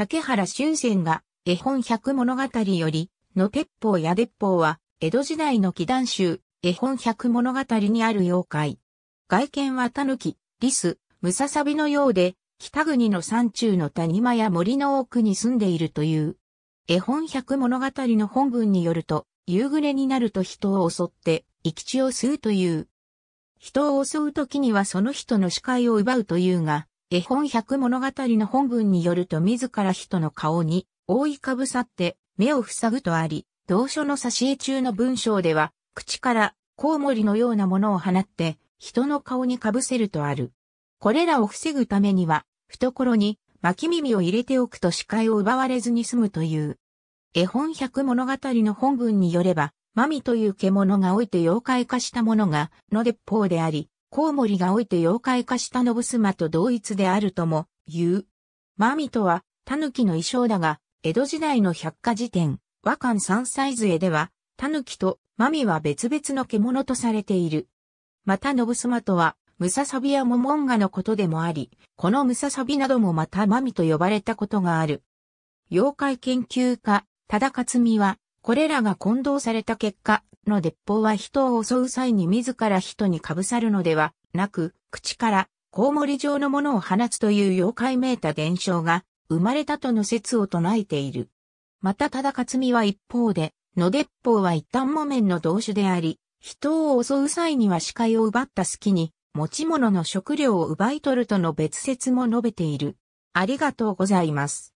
竹原俊仙が絵本百物語より、の鉄砲や鉄砲は、江戸時代の祈願集、絵本百物語にある妖怪。外見は狸、リス、ムササビのようで、北国の山中の谷間や森の奥に住んでいるという。絵本百物語の本文によると、夕暮れになると人を襲って、生き地を吸うという。人を襲う時にはその人の視界を奪うというが、絵本百物語の本文によると自ら人の顔に覆いかぶさって目を塞ぐとあり、同書の挿絵中の文章では、口からコウモリのようなものを放って人の顔にかぶせるとある。これらを防ぐためには、懐に巻き耳を入れておくと視界を奪われずに済むという。絵本百物語の本文によれば、マミという獣が老いて妖怪化したものが、の鉄砲であり、コウモリが老いて妖怪化したノブスマと同一であるとも言う。マミとは、狸の衣装だが、江戸時代の百科事典、和漢三歳絵では、狸とマミは別々の獣とされている。またノブスマとは、ムササビやモモンガのことでもあり、このムササビなどもまたマミと呼ばれたことがある。妖怪研究家、忠勝美は、これらが混同された結果、の鉄砲は人を襲う際に自ら人にかぶさるのではなく、口からコウモリ状のものを放つという妖怪めいた現象が生まれたとの説を唱えている。また忠勝美は一方で、野鉄砲は一旦木綿の同種であり、人を襲う際には視界を奪った隙に、持ち物の食料を奪い取るとの別説も述べている。ありがとうございます。